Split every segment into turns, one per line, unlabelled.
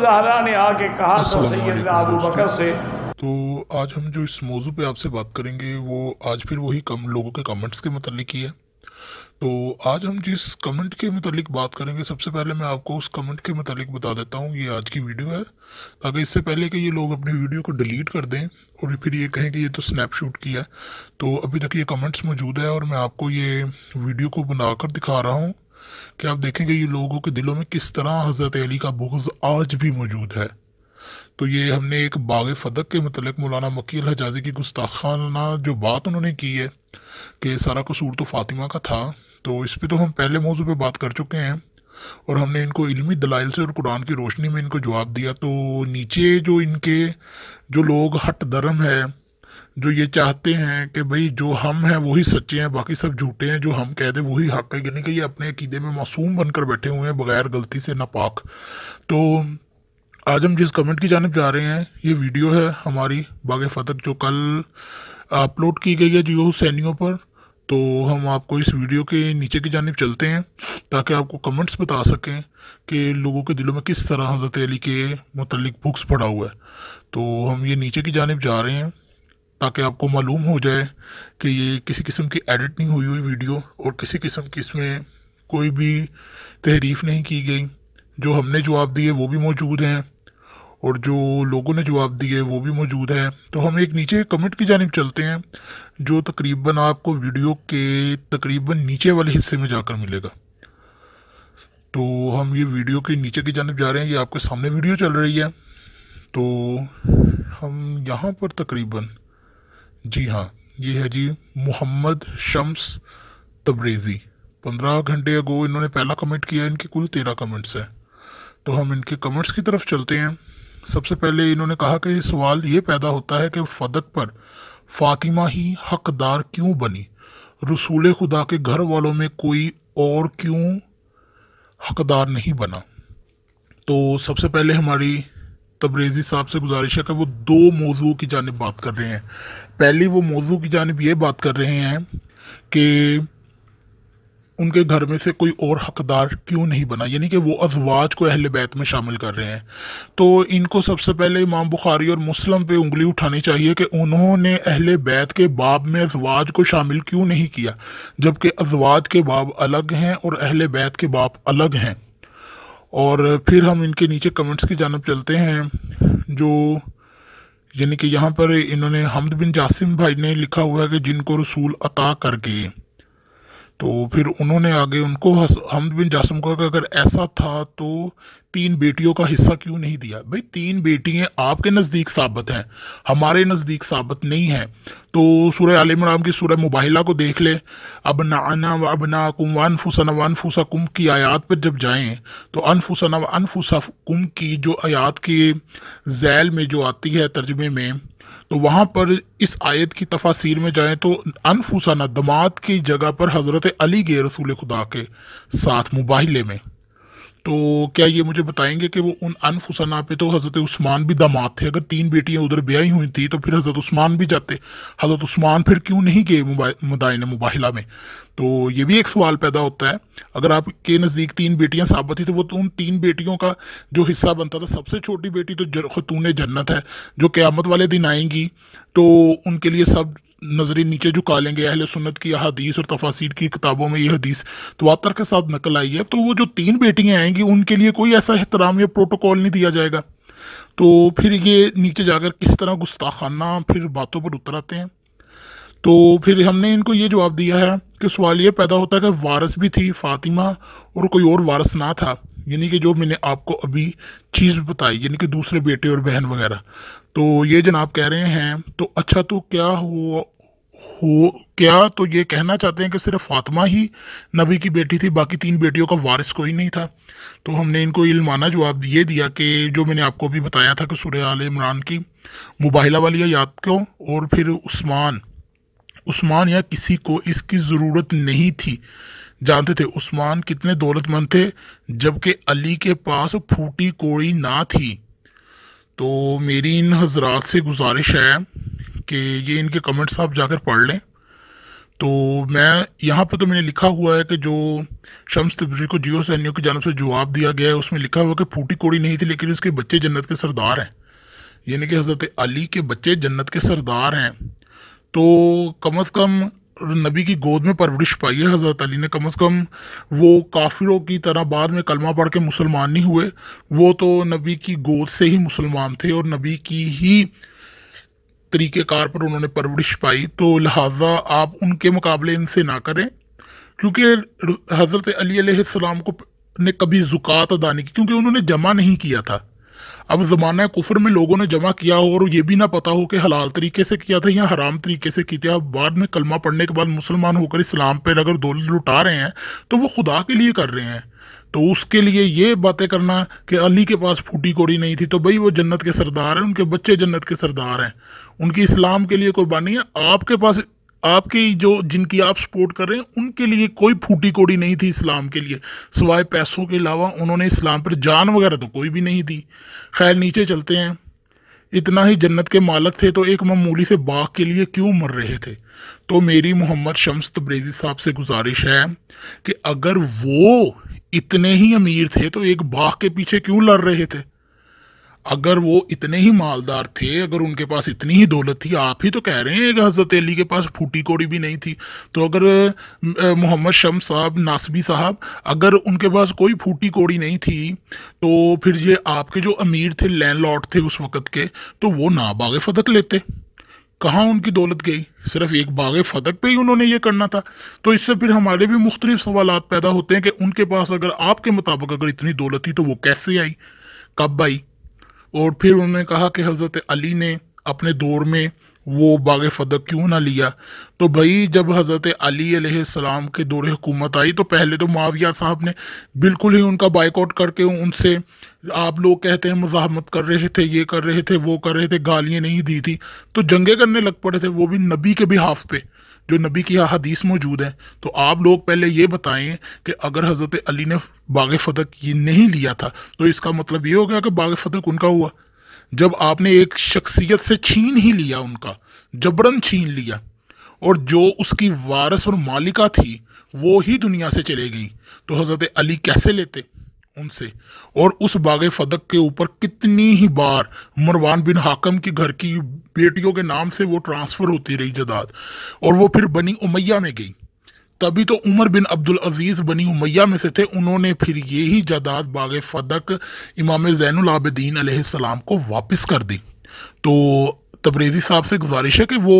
जहरा ने आके कहा था सैयद अबू बकर से तो आज हम जो इस मौजू पे आपसे बात करेंगे वो आज फिर वही कम लोगों के कमेंट्स के मतलब ही है तो आज हम जिस कमेंट के मतलब बात करेंगे सबसे पहले मैं आपको उस कमेंट के मतलब बता देता हूँ ये आज की वीडियो है ताकि इससे पहले कि ये लोग अपनी वीडियो को डिलीट कर दें और फिर ये कहें कि ये तो स्नैपशूट किया है तो अभी तक ये कमेंट्स मौजूद है और मैं आपको ये वीडियो को बनाकर दिखा रहा हूँ कि आप देखेंगे ये लोगों के दिलों में किस तरह हज़रत अली का बुग्ज़ आज भी मौजूद है तो ये हमने एक बाग फदक के मतलब मौलाना मकील हजाजी की गुस्ताखाना जो बात उन्होंने की है कि सारा कसूर तो फ़ातिमा का था तो इस पर तो हम पहले मौजू पर बात कर चुके हैं और हमने इनको इल्मी दलाइल से और कुरान की रोशनी में इनको जवाब दिया तो नीचे जो इनके जो लोग हट धर्म है जो ये चाहते हैं कि भाई जो हम हैं वही सच्चे हैं बाकी सब झूठे हैं जो हम कह दें वही हक है यानी कि ये अपने अकीदे में मासूम बनकर बैठे हुए हैं बगैर गलती से नापाक तो आज हम जिस कमेंट की जानब जा रहे हैं ये वीडियो है हमारी बाग फतक जो कल अपलोड की गई है जियो सैनियों पर तो हम आपको इस वीडियो के नीचे की जानब चलते हैं ताकि आपको कमेंट्स बता सकें कि लोगों के दिलों में किस तरह हज़रत अली के मतलब बुक्स पड़ा हुआ है तो हम ये नीचे की जानब जा रहे हैं ताकि आपको मालूम हो जाए कि ये किसी किस्म की एडिट नहीं हुई हुई वीडियो और किसी किस्म की इसमें कोई भी तहरीफ नहीं की गई जो हमने जवाब दिए वो भी मौजूद हैं और जो लोगों ने जवाब दिए वो भी मौजूद है तो हम एक नीचे कमेंट की जानब चलते हैं जो तकरीबन आपको वीडियो के तकरीबन नीचे वाले हिस्से में जाकर मिलेगा तो हम ये वीडियो के नीचे की जानब जा रहे हैं ये आपके सामने वीडियो चल रही है तो हम यहाँ पर तकरीबन जी हाँ ये है जी मोहम्मद शम्स तबरेज़ी पंद्रह घंटे अगो इन्होंने पहला कमेंट किया इनके कुल तेरह कमेंट्स हैं तो हम इनके कमेंट्स की तरफ चलते हैं सबसे पहले इन्होंने कहा कि सवाल ये पैदा होता है कि फदक पर फातिमा ही हकदार क्यों बनी रसूल खुदा के घर वालों में कोई और क्यों हकदार नहीं बना तो सबसे पहले हमारी तब्रेजी साहब से गुजारिश है कि वो दो मौजू की जानब बात कर रहे हैं पहली वो मौजू की जानब ये बात कर रहे हैं कि उनके घर में से कोई और हकदार क्यों नहीं बना यानी कि वो अजवाज को अहल बैत में शामिल कर रहे हैं तो इनको सबसे पहले इमाम बुखारी और मुस्लिम पे उंगली उठानी चाहिए कि उन्होंने अहल बैत के बाब में अजवाज को शामिल क्यों नहीं किया जबकि अजवाज के बाब अलग हैं और अहल बैत के बाब अलग हैं और फिर हम इनके नीचे कमेंट्स की जानब चलते हैं जो यानी कि यहाँ पर इन्होंने हमद बिन जासिम भाई ने लिखा हुआ है कि जिनको रसूल अता कर गए तो फिर उन्होंने आगे उनको हमद बिन जासम को अगर ऐसा था तो तीन बेटियों का हिस्सा क्यों नहीं दिया भाई तीन बेटियां आपके नज़दीक साबित हैं हमारे नज़दीक साबित नहीं हैं तो सूर्य आल की सूर्य मुबाहिला को देख ले अब ना अना व अब ना कुम वन फुसन वन फुसा कुम की आयात पर जब जाएँ तो अनफुसन व अनफुसा कुम की जो आयात के जैल में जो आती है तर्जमे में तो वहाँ पर इस आयत की तफासिर में जाएँ तो अनफूसाना दमात की जगह पर हज़रत अली गए रसूल खुदा के साथ मुबाहले में तो क्या ये मुझे बताएंगे कि वो उन अनफुसना पे तो हज़रत उस्मान भी दमात थे अगर तीन बेटियां उधर ब्याई हुई थी तो फिर हज़रत उस्मान भी जाते हज़रत उस्मान फिर क्यों नहीं गए मुदायन मुबाहिला में तो ये भी एक सवाल पैदा होता है अगर आपके नज़दीक तीन बेटियां साबित थी तो वो तो उन तीन बेटियों का जो हिस्सा बनता था सबसे छोटी बेटी तो खतून जन्नत है जो क़्यामत वाले दिन आएंगी तो उनके लिए सब नज़रें नीचे झुका लेंगे अहल सुन्नत की अदीस और तफासिर की किताबों में ये हदीस तवातर के साथ नकल आई है तो वो जो तीन बेटियाँ आएंगी उनके लिए कोई ऐसा एहतराम या प्रोटोकॉल नहीं दिया जाएगा तो फिर ये नीचे जाकर किस तरह गुस्ताखाना फिर बातों पर उतर आते हैं तो फिर हमने इनको ये जवाब दिया है कि सवाल ये पैदा होता है कि वारस भी थी फातिमा और कोई और वारस ना था यानी कि जो मैंने आपको अभी चीज़ बताई यानी कि दूसरे बेटे और बहन वगैरह तो ये जनाब कह रहे हैं तो अच्छा तो क्या हो हो क्या तो ये कहना चाहते हैं कि सिर्फ फातिमा ही नबी की बेटी थी बाकी तीन बेटियों का वारिस कोई नहीं था तो हमने इनको इल्माना जवाब ये दिया कि जो मैंने आपको अभी बताया था कि सुरह आल इमरान की मुबाहिला वाली याद क्यों और फिर उस्मान उस्मान या किसी को इसकी ज़रूरत नहीं थी जानते थे उस्मान कितने दौलतमंद थे जबकि अली के पास फूटी कोड़ी ना थी तो मेरी इन हजरात से गुजारिश है कि ये इनके कमेंट्स आप जाकर पढ़ लें तो मैं यहाँ पर तो मैंने लिखा हुआ है कि जो शम्स तिब्री को जियो सैनियों की जानब से जवाब दिया गया है उसमें लिखा हुआ कि फूटी कोड़ी नहीं थी लेकिन उसके बच्चे जन्नत के सरदार हैं यानी कि हज़रत अली के बच्चे जन्नत के सरदार हैं तो कम अज़ कम नबी की गोद में परवरिश पाई है हज़रत अली ने कम अज़ कम वो काफिरों की तरह बाद में कलमा पढ़ के मुसलमान नहीं हुए वो तो नबी की गोद से ही मुसलमान थे और नबी की ही तरीक़ेकार पर उन्होंने परवरिश पाई तो लिहाजा आप उनके मुकाबले इनसे ना करें क्योंकि हज़रत अली को ने कभी ज़ुकात अदा नहीं की क्योंकि उन्होंने जमा नहीं किया था अब ज़माना कुफर में लोगों ने जमा किया हो और ये भी ना पता हो कि हलाल तरीके से किया था या हराम तरीके से किया बाद में कलमा पढ़ने के बाद मुसलमान होकर इस्लाम पर अगर दौल लुटा रहे हैं तो वो खुदा के लिए कर रहे हैं तो उसके लिए ये बातें करना कि अली के पास फूटी कोड़ी नहीं थी तो भाई वो जन्नत के सरदार हैं उनके बच्चे जन्नत के सरदार हैं उनकी इस्लाम के लिए कुर्बानी है आपके पास आपकी जो जिनकी आप सपोर्ट कर रहे हैं उनके लिए कोई फूटी कोड़ी नहीं थी इस्लाम के लिए सिवाय पैसों के अलावा उन्होंने इस्लाम पर जान वगैरह तो कोई भी नहीं दी खैर नीचे चलते हैं इतना ही जन्नत के मालक थे तो एक मामूली से बाग के लिए क्यों मर रहे थे तो मेरी मोहम्मद शम्स तब्रेज़ी साहब से गुजारिश है कि अगर वो इतने ही अमीर थे तो एक बाघ के पीछे क्यों लड़ रहे थे अगर वो इतने ही मालदार थे अगर उनके पास इतनी ही दौलत थी आप ही तो कह रहे हैं कि हज़रत अली के पास फूटी कोड़ी भी नहीं थी तो अगर मोहम्मद शम साहब नासबी साहब अगर उनके पास कोई फूटी कोड़ी नहीं थी तो फिर ये आपके जो अमीर थे लैंड थे उस वक़्त के तो वो ना बाग फतक लेते कहाँ उनकी दौलत गई सिर्फ एक बाग फतक पे ही उन्होंने ये करना था तो इससे फिर हमारे भी मुख्तलिफ सवाल पैदा होते हैं कि उनके पास अगर आपके मुताबिक अगर इतनी दौलत थी तो वो कैसे आई कब आई और फिर उन्होंने कहा कि हज़रत अली ने अपने दौर में वो बाग फदक क्यों ना लिया तो भई जब हज़रत अली के दौर हुकूमत आई तो पहले तो माविया साहब ने बिल्कुल ही उनका बाइकआउट करके उनसे आप लोग कहते हैं मजामत कर रहे थे ये कर रहे थे वो कर रहे थे गालियाँ नहीं दी थी तो जंगे करने लग पड़े थे वो भी नबी के भी हाफ पे जो नबी की हदीस मौजूद है तो आप लोग पहले ये बताएं कि अगर हज़रत अली ने बाग फतक ये नहीं लिया था तो इसका मतलब ये हो गया कि बाग फतक उनका हुआ जब आपने एक शख्सियत से छीन ही लिया उनका जबरन छीन लिया और जो उसकी वारस और मालिका थी वो ही दुनिया से चले गई तो हज़रत अली कैसे लेते उनसे और उस बाग फदक के ऊपर कितनी ही बार मरवान बिन हाकम के घर की बेटियों के नाम से वो ट्रांसफ़र होती रही जदाद और वो फिर बनी उमैया में गई तभी तो उमर बिन अब्दुल अजीज़ बनी उमैया में से थे उन्होंने फिर यही जदाद बाग फदक इमाम ज़ैनआबद्दीन सलाम को वापस कर दी तो तबरेज़ी साहब से गुजारिश है कि वो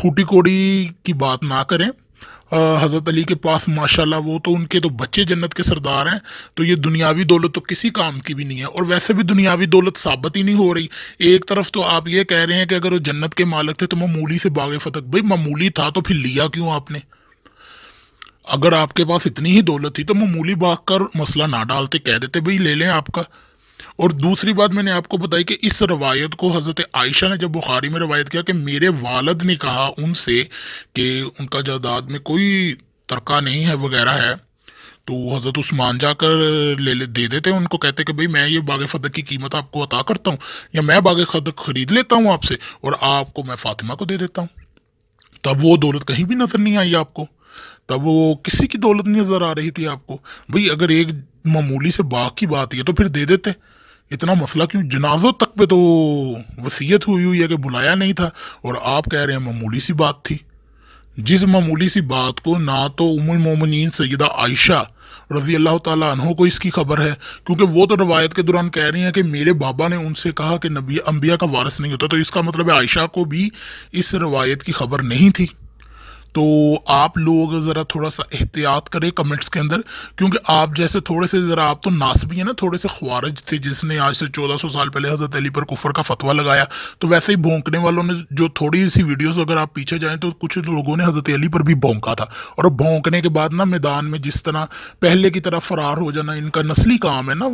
फूटी कोड़ी की बात ना करें हज़रत अली के पास माशाल्लाह वो तो उनके तो बच्चे जन्नत के सरदार हैं तो ये दुनियावी दौलत तो किसी काम की भी नहीं है और वैसे भी दुनियावी दौलत साबित ही नहीं हो रही एक तरफ तो आप ये कह रहे हैं कि अगर वो जन्नत के मालिक थे तो मामूली से बाग फतक भाई मामूली था तो फिर लिया क्यों आपने अगर आपके पास इतनी ही दौलत थी तो मामूली बाग कर मसला ना डालते कह देते भाई ले लें आपका और दूसरी बात मैंने आपको बताई कि इस रवायत को हज़रत आयशा ने जब बुखारी में रवायत किया कि मेरे वालद ने कहा उनसे कि उनका जायदाद में कोई तरका नहीं है वगैरह है तो हज़रत उस्मान जाकर ले ले दे देते हैं उनको कहते कि भाई मैं ये बाग फदक की कीमत आपको अता करता हूँ या मैं बाग फदक ख़रीद लेता हूँ आपसे और आपको मैं फ़ातिमा को दे देता हूँ तब वो दौलत कहीं भी नज़र नहीं आई आपको तब वो किसी की दौलत नहीं नज़र आ रही थी आपको भाई अगर एक मामूली से बाग की बात है तो फिर दे देते इतना मसला क्यों जनाजों तक पे तो वसीयत हुई हुई है कि बुलाया नहीं था और आप कह रहे हैं मामूली सी बात थी जिस मामूली सी बात को ना तो उमुल मोमिन सैदा आयशा रजी अल्लाह तहों को इसकी खबर है क्योंकि वो तो रवायत के दौरान कह रही हैं कि मेरे बाबा ने उनसे कहा कि नबी अम्बिया का वारस नहीं होता तो इसका मतलब आयशा को भी इस रवायत की खबर नहीं थी तो आप लोग ज़रा थोड़ा सा एहतियात करें कमेंट्स के अंदर क्योंकि आप जैसे थोड़े से ज़रा आप तो भी हैं ना थोड़े से ख्वारज थे जिसने आज से 1400 साल पहले हज़रत अली पर कुफर का फतवा लगाया तो वैसे ही भोंकने वालों ने जो थोड़ी सी वीडियोस अगर आप पीछे जाएँ तो कुछ लोगों ने हज़रत अली पर भी भोंका था और भोंकने के बाद ना मैदान में जिस तरह पहले की तरह फ़रार हो जाना इनका नस्ली काम है ना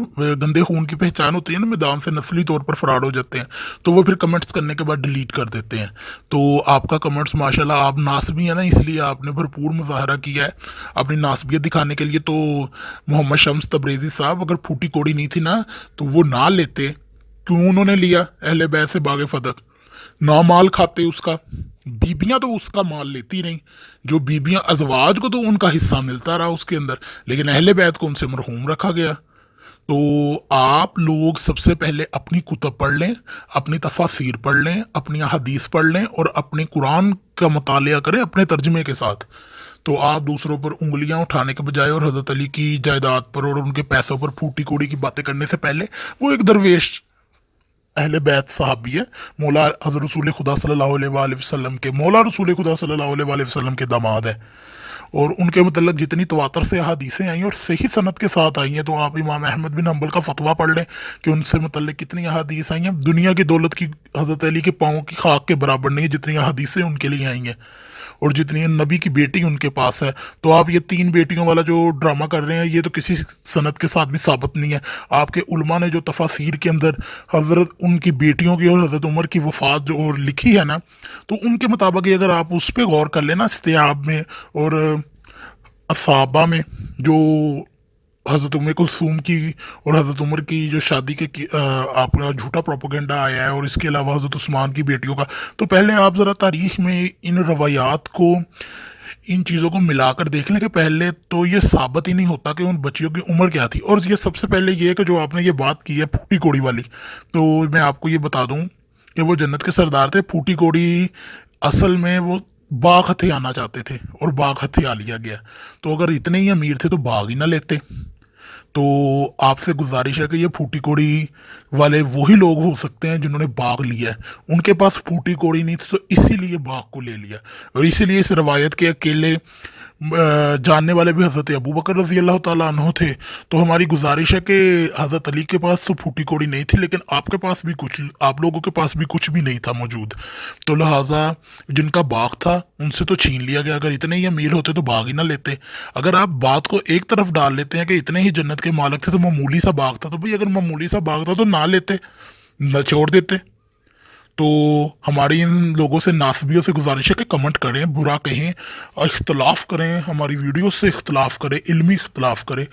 गंदे खून की पहचान होती है ना मैदान से नस्ली तौर पर फ़रार हो जाते हैं तो वो फिर कमेंट्स करने के बाद डिलीट कर देते हैं तो आपका कमेंट्स माशाला आप भी हैं ना इसलिए आपने भरपूर मुजाहरा किया है अपनी नासबियत दिखाने के लिए तो मोहम्मद शम्स तब्रेज़ी साहब अगर फूटी कोड़ी नहीं थी ना तो वो ना लेते क्यों उन्होंने लिया अहल बैस से बाग फदक ना माल खाते उसका बीबियां तो उसका माल लेती नहीं जो बीबियां अजवाज को तो उनका हिस्सा मिलता रहा उसके अंदर लेकिन अहल बैत को उनसे मरहूम रखा गया तो आप लोग सबसे पहले अपनी कुतब पढ़ लें अपनी तफासिर पढ़ लें अपनी अहादीस पढ़ लें और अपने कुरान का मताल करें अपने तर्जमे के साथ तो आप दूसरों पर उंगलियां उठाने के बजाय और हज़रत अली की जायदाद पर और उनके पैसों पर फूटी कोड़ी की बातें करने से पहले वो एक दरवेश अहल बैत साहबी हैं मौला हज़र रसूल खुदा सल्ला के मौला रसूल खुदा सल्ला के दामाद है और उनके मतलब जितनी तवातर से अदीसें आई हैं और सही सनत के साथ आई हैं तो आप इमाम अहमद बिन हम्बल का फतवा पढ़ लें कि उनसे मतलब कितनी अदीस आई हैं दुनिया की दौलत की हज़रत अली के पाँव की खाक के बराबर नहीं है जितनी अदीसें उनके लिए आई हैं और जितनी नबी की बेटी उनके पास है तो आप ये तीन बेटियों वाला जो ड्रामा कर रहे हैं ये तो किसी सनत के साथ भी साबित नहीं है आपके उलमा ने जो तफासिर के अंदर हज़रत उनकी बेटियों की और हज़रत उमर की वफात जो और लिखी है ना तो उनके मुताबिक अगर आप उस पर गौर कर लेना इस्तेब में और असाबा में जो हज़रत उमर कुलसूम की और हज़रत उमर की जो शादी के आपका झूठा प्रोपोगेंडा आया है और इसके अलावा हज़रत उस्मान की बेटियों का तो पहले आप ज़रा तारीख में इन रवायात को इन चीज़ों को मिलाकर देख लें कि पहले तो ये साबित ही नहीं होता कि उन बच्चियों की उम्र क्या थी और ये सबसे पहले ये है कि जो आपने ये बात की है फूटी कोड़ी वाली तो मैं आपको ये बता दूँ कि वो जन्नत के सरदार थे फूटी कोड़ी असल में वो बाघ हथियाना आना चाहते थे और बाघ हथे आ लिया गया तो अगर इतने ही अमीर थे तो बाघ ही ना लेते तो आपसे गुजारिश है कि ये फूटी कोड़ी वाले वही लोग हो सकते हैं जिन्होंने बाग लिया है उनके पास फूटी कोड़ी नहीं थी तो इसीलिए बाग को ले लिया और इसीलिए इस रवायत के अकेले जानने वाले भी हज़रत अबू बकर रजी अल्लाह तह थे तो हमारी गुजारिश है कि हज़रत अली के पास तो फूटी कोड़ी नहीं थी लेकिन आपके पास भी कुछ आप लोगों के पास भी कुछ भी नहीं था मौजूद तो लिहाजा जिनका बाग था उनसे तो छीन लिया गया अगर इतने ही अमीर होते तो बाग ही ना लेते अगर आप बात को एक तरफ डाल लेते हैं कि इतने ही जन्नत के मालक थे तो मामूली सा बाग था तो भाई अगर मामूली सा बाग था तो ना लेते ना छोड़ देते तो हमारी इन लोगों से नासबियों से गुजारिश है कि कमेंट करें बुरा कहें और इख्तलाफ करें हमारी वीडियो से इख्तलाफ करें इलमी इख्तलाफ करें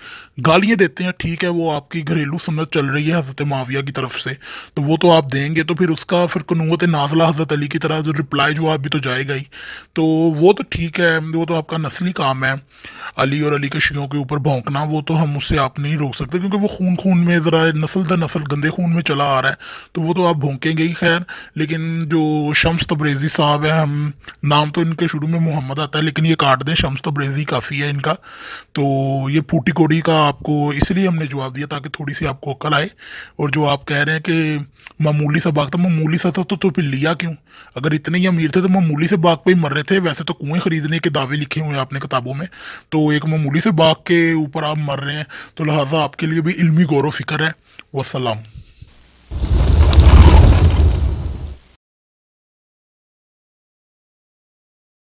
गालियाँ देते हैं ठीक है वो आपकी घरेलू सुनत चल रही है हज़रत माविया की तरफ से तो वो तो आप देंगे तो फिर उसका फिर कनूत नाजला हज़रत अली की तरह जो रिप्लाई आप भी तो जाएगा ही तो वो तो ठीक है वो तो आपका नस्ली काम है अली और अली के शियों के ऊपर भोंकना वो तो हम उससे आप नहीं रोक सकते क्योंकि वो खून खून में ज़रा नसल दर नसल गंदे खून में चला आ रहा है तो वो तो आप भोंकेंगे ही खैर लेकिन जो शम्स तब्रेज़ी साहब हैं हम नाम तो इनके शुरू में मोहम्मद आता है लेकिन ये काट दें शम्स तब्रेज़ी काफ़ी है इनका तो ये फूटी कोड़ी का आपको इसलिए हमने जवाब दिया ताकि थोड़ी सी आपको अक्ल आए और जो आप कह रहे हैं कि मामूली सा बाग था मामूली सा था तो, तो फिर लिया क्यों अगर इतने ही अमीर थे तो मामूली से बाग पे ही मर रहे थे वैसे तो कुएं ख़रीदने के दावे लिखे हुए हैं आपने किताबों में तो एक मामूली से बाग के ऊपर आप मर रहे हैं तो लिहाजा आपके लिए भी इलमी गौरव फिक्र है वसलाम